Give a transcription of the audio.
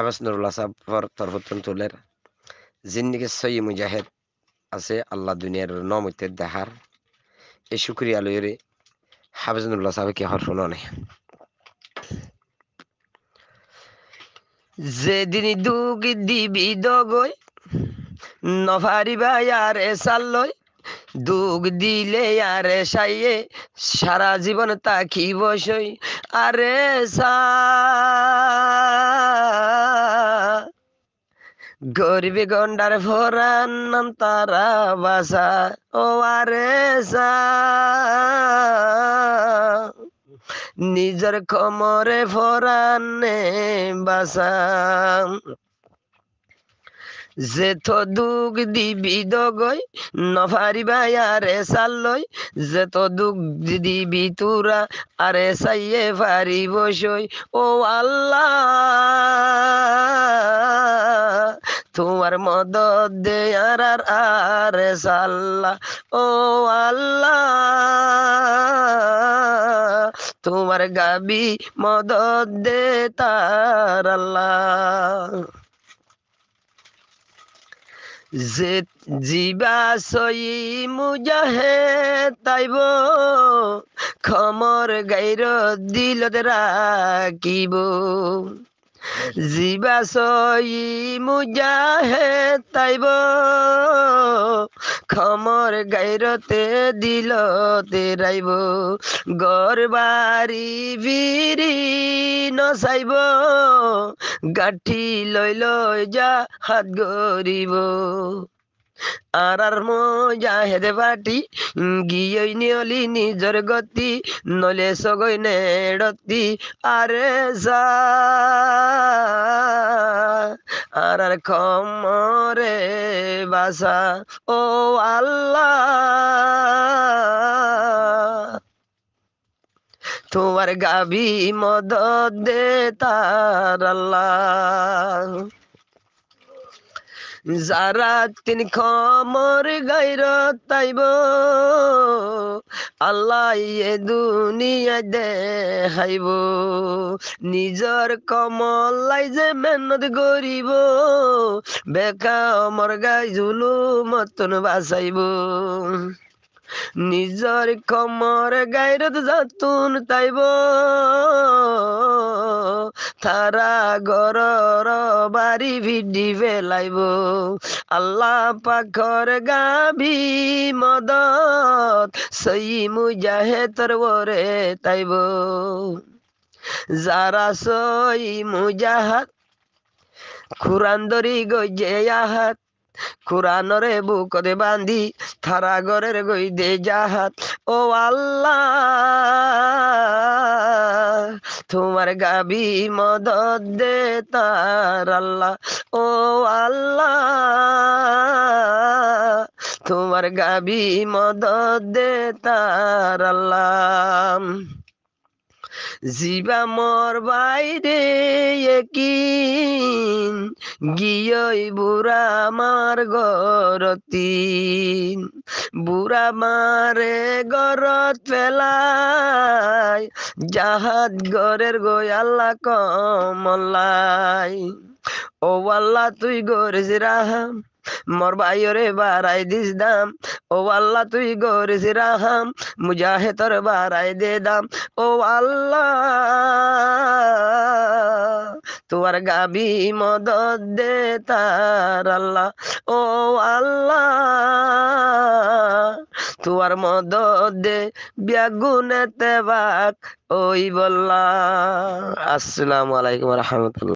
আবাস নুরুল আসাফর তরফতন তুলের জিন্দিগি সই মুজাহেদ আছে আল্লাহ দুনিয়ার নমতে দেহার এ শুক্রিয়া লইরে হাফিজ নুরুল্লাহ সাহেব কি হর শুনে যেদিন দুগি দিবি দগই নভারিবা আর এসাল লয় দুঃখ দিলে আরে সাইয়ে সারা জীবন তাকি বসই আরে সা গরিবী গন্ডার ফোরান তারা বাসা ও আরে নিজের কমরে ফোরানে বাসা যেথ দুখ দিবি দগৈ নভারিবা আরে সাল্লই যেথ দুখ দিবি তুরা আরে সাইয়ে ভারিব সই ও আল্লাহ তোমার মদত দে আর আরে সাল্লা ও আল্লাহ তোমার গাবি মদত দে তার আল্লাহ যে জেত জীবাসই মুজাহে তাইব খমর গাইর দিলত রাখিব জীবাশয় মুজাহে তাইব খমর গাইরতে দিল তেরাইব গরবারি বিরি নচাইব গাঠি লৈ লৈ যা হাত গৰিব আর মজা হেদে পাটি গিয়ে নিয়লি নিজর গতি নলে সগই নেড়তি আরে আর আর খমরে বাসা ও আল্লাহ তোমার গাবি মদ দে তার আল্লাহ যারা তিন খমর গাইর তাইব আল্লাহ এ দুনিয়া দেহাইব নিজর কমলাই যে মেহনত করিব বেকা অমর গাই জুলু মতন বাসাইব নিজর কমর গাইরত জাতুন তাইব তারা গরর বাড়ি ভিডি বেলাইব আল্লাহ পাখর গাবি মদত সই মুজাহে ওরে তাইব যারা সই মুজাহাত খুরান্দরি গজে আহাত কোরআনরে বুকদে বান্ধি থারা ঘরের গই দে জাহাত ও আল্লাহ তোমার গাবি মদত দে তার আল্লাহ ও আল্লাহ তোমার গাবি মদত দে তার আল্লাহ জিবা মর বাইরে একিন গিয়ই বুড়া মার গরতি বুড়া মারে গরত পেলায় জাহাজ গরের গোয়াল্লা কমলাই ও আল্লাহ তুই গরেজ রাহাম মোর রে বারাই দিস দাম ও আল্লাহ তুই গরিস রাহাম মুজাহে তোর বারাই দে দাম ও আল্লাহ তোমার গাবি মদত দে তার আল্লাহ ও আল্লাহ তোমার মদত দে ব্যাগুনেতে বাক ওই বল্লা আসসালামু আলাইকুম রহমতুল্লাহ